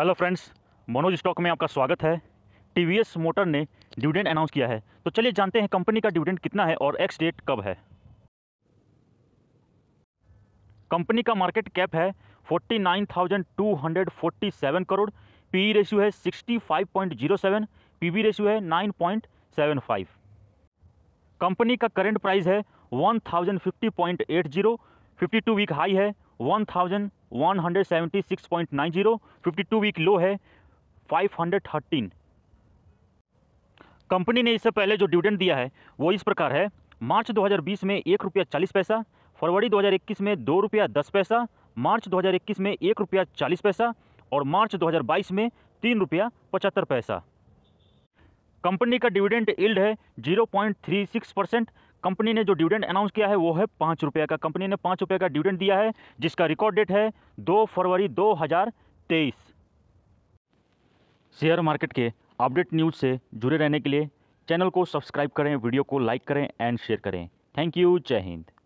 hello friends Manoj stock में आपका स्वागत है टीवीएस मोटर ने डिविडेंड अनाउंस किया है तो चलिए जानते हैं कंपनी का डिविडेंड कितना है और एक्स डेट कब है कंपनी का मार्केट कैप है 49,247 करोड़ पी रेशियो है 65.07 पीबी रेशियो है 9.75 कंपनी का करंट प्राइस है 1050.80 52 वीक हाई है one thousand one hundred seventy six point nine zero fifty two week low है फाइव हंड्रेड थर्टीन कंपनी ने इससे पहले जो डिविडेंड दिया है वो इस प्रकार है मार्च 2020 में एक रुपया चालीस पैसा फरवरी 2021 में दो रुपया दस पैसा मार्च 2021 में एक रुपया चालीस पैसा और मार्च 2022 में तीन रुपया पचहत्तर पैसा कंपनी का डिविडेंड इल्ड है 0.36 परसेंट कंपनी ने जो डिविडेंड अनाउंस किया है वो है पाँच रुपये का कंपनी ने पाँच रुपये का डिविडेंड दिया है जिसका रिकॉर्ड डेट है दो फरवरी दो हज़ार तेईस शेयर मार्केट के अपडेट न्यूज़ से जुड़े रहने के लिए चैनल को सब्सक्राइब करें वीडियो को लाइक करें एंड शेयर करें थैंक यू जय हिंद